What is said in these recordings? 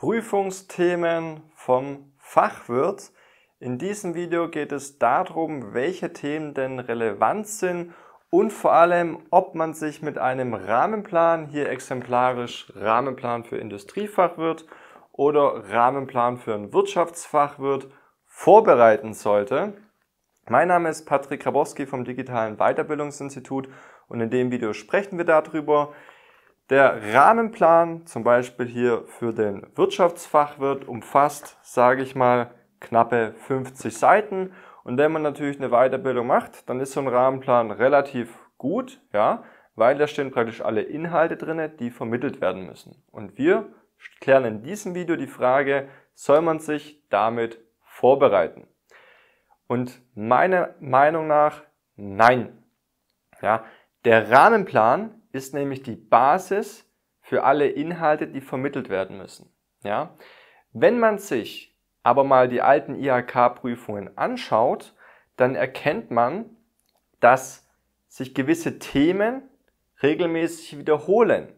Prüfungsthemen vom Fachwirt. In diesem Video geht es darum, welche Themen denn relevant sind und vor allem, ob man sich mit einem Rahmenplan, hier exemplarisch Rahmenplan für Industriefachwirt oder Rahmenplan für einen Wirtschaftsfachwirt, vorbereiten sollte. Mein Name ist Patrick Krabowski vom Digitalen Weiterbildungsinstitut und in dem Video sprechen wir darüber, der Rahmenplan zum Beispiel hier für den Wirtschaftsfachwirt umfasst, sage ich mal, knappe 50 Seiten. Und wenn man natürlich eine Weiterbildung macht, dann ist so ein Rahmenplan relativ gut, ja, weil da stehen praktisch alle Inhalte drin, die vermittelt werden müssen. Und wir klären in diesem Video die Frage, soll man sich damit vorbereiten? Und meiner Meinung nach nein. Ja, der Rahmenplan ist nämlich die Basis für alle Inhalte, die vermittelt werden müssen. Ja? Wenn man sich aber mal die alten IHK-Prüfungen anschaut, dann erkennt man, dass sich gewisse Themen regelmäßig wiederholen.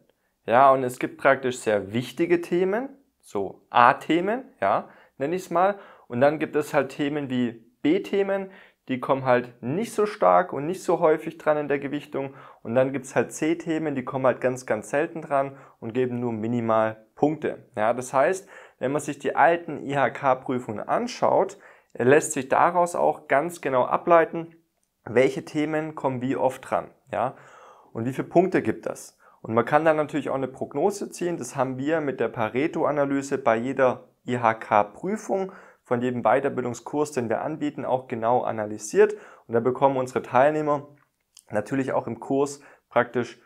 Ja, und es gibt praktisch sehr wichtige Themen, so A-Themen, ja, nenne ich es mal. Und dann gibt es halt Themen wie B-Themen, die kommen halt nicht so stark und nicht so häufig dran in der Gewichtung. Und dann gibt's halt C-Themen, die kommen halt ganz, ganz selten dran und geben nur minimal Punkte. Ja, das heißt, wenn man sich die alten IHK-Prüfungen anschaut, lässt sich daraus auch ganz genau ableiten, welche Themen kommen wie oft dran. Ja, und wie viele Punkte gibt das? Und man kann dann natürlich auch eine Prognose ziehen. Das haben wir mit der Pareto-Analyse bei jeder IHK-Prüfung von jedem Weiterbildungskurs, den wir anbieten, auch genau analysiert. Und da bekommen unsere Teilnehmer natürlich auch im Kurs praktisch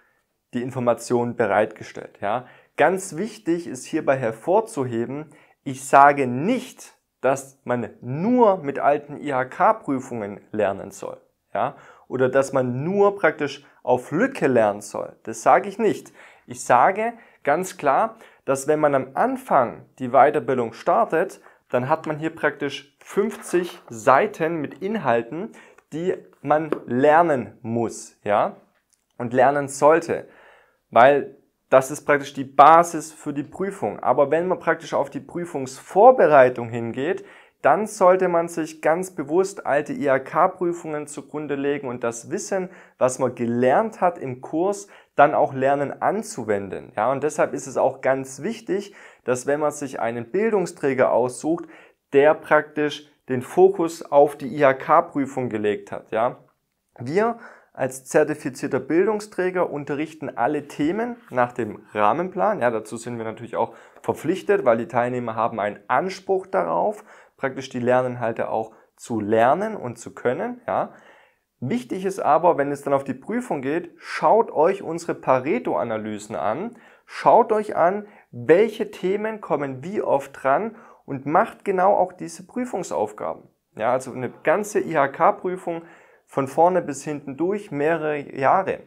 die Informationen bereitgestellt. Ja. Ganz wichtig ist hierbei hervorzuheben, ich sage nicht, dass man nur mit alten IHK-Prüfungen lernen soll. Ja. Oder dass man nur praktisch auf Lücke lernen soll. Das sage ich nicht. Ich sage ganz klar, dass wenn man am Anfang die Weiterbildung startet, dann hat man hier praktisch 50 Seiten mit Inhalten, die man lernen muss, ja, und lernen sollte, weil das ist praktisch die Basis für die Prüfung. Aber wenn man praktisch auf die Prüfungsvorbereitung hingeht, dann sollte man sich ganz bewusst alte iak prüfungen zugrunde legen und das Wissen, was man gelernt hat im Kurs, dann auch lernen anzuwenden. Ja, und deshalb ist es auch ganz wichtig, dass wenn man sich einen Bildungsträger aussucht, der praktisch den Fokus auf die IHK-Prüfung gelegt hat. Ja? Wir als zertifizierter Bildungsträger unterrichten alle Themen nach dem Rahmenplan. Ja, dazu sind wir natürlich auch verpflichtet, weil die Teilnehmer haben einen Anspruch darauf, praktisch die Lerninhalte auch zu lernen und zu können. Ja. Wichtig ist aber, wenn es dann auf die Prüfung geht, schaut euch unsere Pareto-Analysen an. Schaut euch an, welche Themen kommen wie oft dran und macht genau auch diese Prüfungsaufgaben. Ja, also eine ganze IHK-Prüfung von vorne bis hinten durch, mehrere Jahre.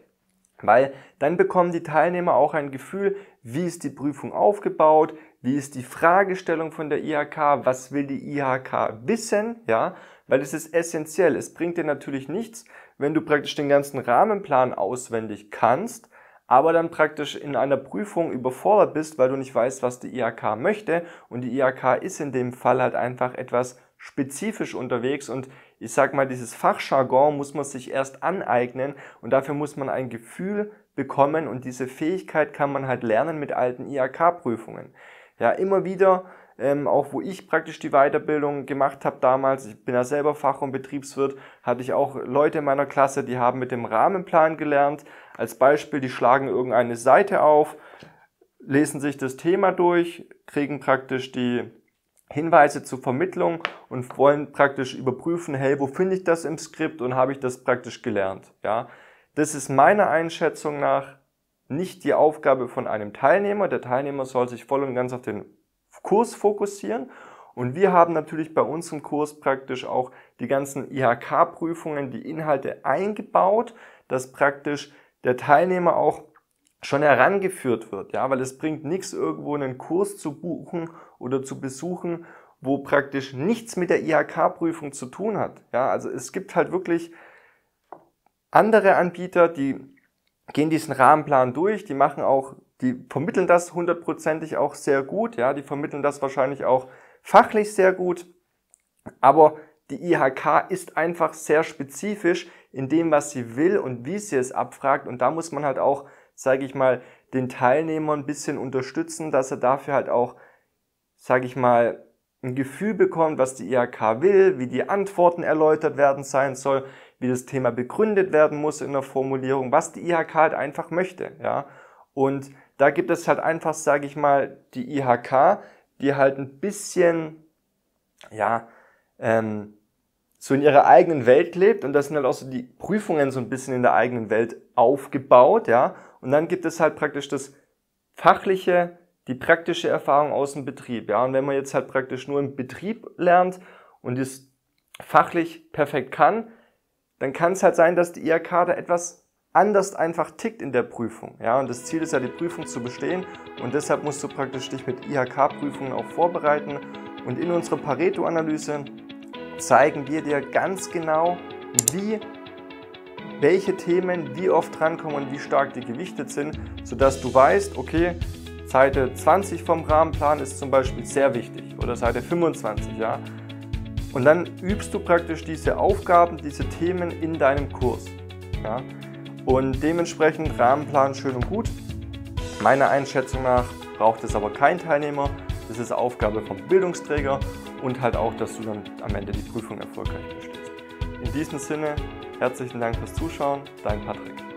Weil dann bekommen die Teilnehmer auch ein Gefühl, wie ist die Prüfung aufgebaut, wie ist die Fragestellung von der IHK, was will die IHK wissen, ja, weil es ist essentiell. Es bringt dir natürlich nichts, wenn du praktisch den ganzen Rahmenplan auswendig kannst, aber dann praktisch in einer Prüfung überfordert bist, weil du nicht weißt, was die IHK möchte. Und die IHK ist in dem Fall halt einfach etwas spezifisch unterwegs und ich sag mal, dieses Fachjargon muss man sich erst aneignen und dafür muss man ein Gefühl bekommen und diese Fähigkeit kann man halt lernen mit alten IHK-Prüfungen. Ja, immer wieder ähm, auch wo ich praktisch die Weiterbildung gemacht habe damals, ich bin ja selber Fach- und Betriebswirt, hatte ich auch Leute in meiner Klasse, die haben mit dem Rahmenplan gelernt. Als Beispiel, die schlagen irgendeine Seite auf, lesen sich das Thema durch, kriegen praktisch die Hinweise zur Vermittlung und wollen praktisch überprüfen, hey, wo finde ich das im Skript und habe ich das praktisch gelernt? Ja, das ist meiner Einschätzung nach nicht die Aufgabe von einem Teilnehmer. Der Teilnehmer soll sich voll und ganz auf den Kurs fokussieren. Und wir haben natürlich bei uns im Kurs praktisch auch die ganzen IHK-Prüfungen, die Inhalte eingebaut, dass praktisch der Teilnehmer auch schon herangeführt wird, ja, weil es bringt nichts irgendwo einen Kurs zu buchen oder zu besuchen, wo praktisch nichts mit der IHK-Prüfung zu tun hat. Ja, also es gibt halt wirklich andere Anbieter, die gehen diesen Rahmenplan durch, die machen auch die vermitteln das hundertprozentig auch sehr gut, ja, die vermitteln das wahrscheinlich auch fachlich sehr gut, aber die IHK ist einfach sehr spezifisch in dem, was sie will und wie sie es abfragt und da muss man halt auch, sage ich mal, den Teilnehmer ein bisschen unterstützen, dass er dafür halt auch, sage ich mal, ein Gefühl bekommt, was die IHK will, wie die Antworten erläutert werden sein soll, wie das Thema begründet werden muss in der Formulierung, was die IHK halt einfach möchte, ja. Und da gibt es halt einfach, sage ich mal, die IHK, die halt ein bisschen, ja, ähm, so in ihrer eigenen Welt lebt und da sind halt auch so die Prüfungen so ein bisschen in der eigenen Welt aufgebaut, ja. Und dann gibt es halt praktisch das fachliche, die praktische Erfahrung aus dem Betrieb, ja. Und wenn man jetzt halt praktisch nur im Betrieb lernt und es fachlich perfekt kann, dann kann es halt sein, dass die IHK da etwas anders einfach tickt in der Prüfung. Ja, und das Ziel ist ja, die Prüfung zu bestehen und deshalb musst du praktisch dich mit IHK-Prüfungen auch vorbereiten. Und in unserer Pareto-Analyse zeigen wir dir ganz genau, wie welche Themen wie oft drankommen und wie stark die gewichtet sind, sodass du weißt, okay, Seite 20 vom Rahmenplan ist zum Beispiel sehr wichtig oder Seite 25, ja. Und dann übst du praktisch diese Aufgaben, diese Themen in deinem Kurs. Ja. Und dementsprechend Rahmenplan schön und gut. Meiner Einschätzung nach braucht es aber kein Teilnehmer. Das ist Aufgabe vom Bildungsträger und halt auch, dass du dann am Ende die Prüfung erfolgreich bestehst. In diesem Sinne, herzlichen Dank fürs Zuschauen, dein Patrick.